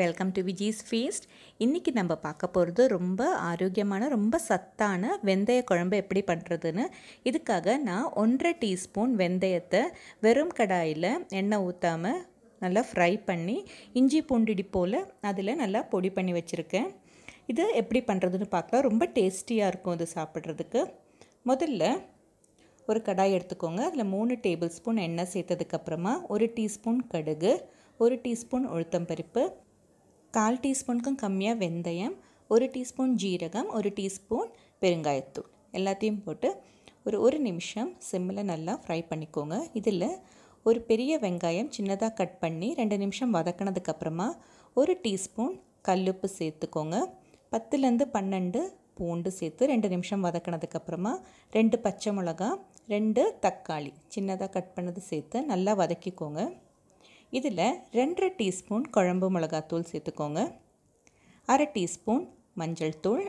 welcome to Viji's feast இன்றைக்கி நம்ம பார்க்க போகிறது ரொம்ப ஆரோக்கியமான ரொம்ப சத்தான வெந்தய குழம்பு எப்படி பண்ணுறதுன்னு இதுக்காக நான் ஒன்றரை டீஸ்பூன் வெந்தயத்தை வெறும் கடாயில் எண்ணெய் ஊற்றாமல் நல்லா ஃப்ரை பண்ணி இஞ்சி பூண்டிடி போல் அதில் நல்லா பொடி பண்ணி வச்சுருக்கேன் இது எப்படி பண்ணுறதுன்னு பார்க்கலாம் ரொம்ப டேஸ்டியாக இருக்கும் இது சாப்பிட்றதுக்கு முதல்ல ஒரு கடாய் எடுத்துக்கோங்க அதில் மூணு டேபிள் ஸ்பூன் எண்ணெய் சேர்த்ததுக்கப்புறமா ஒரு டீஸ்பூன் கடுகு ஒரு டீஸ்பூன் உளுத்தம்பருப்பு கால் டீஸ்பூனுக்கும் கம்மியாக வெந்தயம் ஒரு டீஸ்பூன் ஜீரகம் ஒரு டீஸ்பூன் பெருங்காயத்தூள் எல்லாத்தையும் போட்டு ஒரு ஒரு நிமிஷம் செம்மில் நல்லா ஃப்ரை பண்ணிக்கோங்க இதில் ஒரு பெரிய வெங்காயம் சின்னதாக கட் பண்ணி ரெண்டு நிமிஷம் வதக்கினதுக்கப்புறமா ஒரு டீஸ்பூன் கல்லுப்பு சேர்த்துக்கோங்க பத்துலேருந்து பன்னெண்டு பூண்டு சேர்த்து ரெண்டு நிமிஷம் வதக்கினதுக்கப்புறமா ரெண்டு பச்சை மிளகா ரெண்டு தக்காளி சின்னதாக கட் பண்ணது சேர்த்து நல்லா வதக்கிக்கோங்க இதில் ரெண்டரை டீஸ்பூன் குழம்பு மிளகாத்தூள் சேர்த்துக்கோங்க அரை டீஸ்பூன் மஞ்சள் தூள்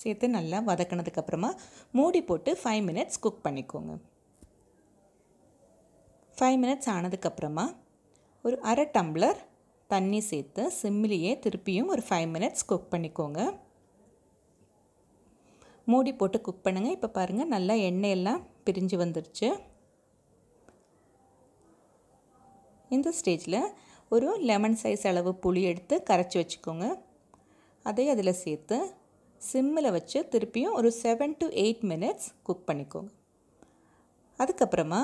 சேர்த்து நல்லா வதக்கினதுக்கப்புறமா மூடி போட்டு ஃபைவ் மினிட்ஸ் குக் பண்ணிக்கோங்க ஃபைவ் மினிட்ஸ் ஆனதுக்கப்புறமா ஒரு அரை டம்ளர் தண்ணி சேர்த்து சிம்மிலேயே திருப்பியும் ஒரு ஃபைவ் மினிட்ஸ் குக் பண்ணிக்கோங்க மூடி போட்டு குக் பண்ணுங்கள் இப்போ பாருங்கள் நல்லா எண்ணெயெல்லாம் பிரிஞ்சு வந்துருச்சு இந்த ஸ்டேஜில் ஒரு லெமன் சைஸ் அளவு புளி எடுத்து கரைச்சி வச்சுக்கோங்க அதை அதில் சேர்த்து சிம்மில் வச்சு திருப்பியும் ஒரு seven to eight minutes cook பண்ணிக்கோங்க அதுக்கப்புறமா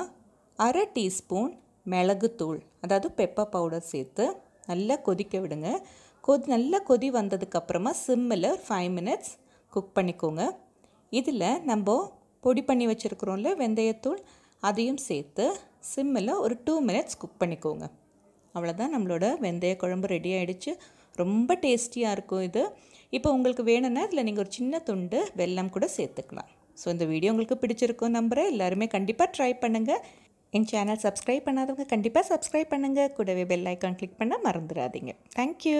அரை டீஸ்பூன் மிளகுத்தூள் அதாவது பெப்பர் பவுடர் சேர்த்து நல்லா கொதிக்க விடுங்க கொதி நல்லா கொதி வந்ததுக்கப்புறமா சிம்மில் ஃபைவ் மினிட்ஸ் குக் பண்ணிக்கோங்க இதில் நம்ம பொடி பண்ணி வச்சுருக்குறோம்ல வெந்தயத்தூள் அதையும் சேர்த்து சிம்மில் ஒரு டூ மினிட்ஸ் குக் பண்ணிக்கோங்க அவ்வளோதான் நம்மளோட வெந்தய குழம்பு ரெடி ஆகிடுச்சு ரொம்ப டேஸ்டியாக இருக்கும் இது இப்போ உங்களுக்கு வேணும்னா இதில் நீங்கள் ஒரு சின்ன துண்டு வெல்லம் கூட சேர்த்துக்கலாம் ஸோ இந்த வீடியோ உங்களுக்கு பிடிச்சிருக்கும் நம்புகிறேன் எல்லாருமே கண்டிப்பாக ட்ரை பண்ணுங்கள் என் சேனல் சப்ஸ்கிரைப் பண்ணாதவங்க கண்டிப்பாக சப்ஸ்கிரைப் பண்ணுங்கள் கூடவே பெல் ஐக்கான் கிளிக் பண்ணால் மறந்துடாதீங்க தேங்க்யூ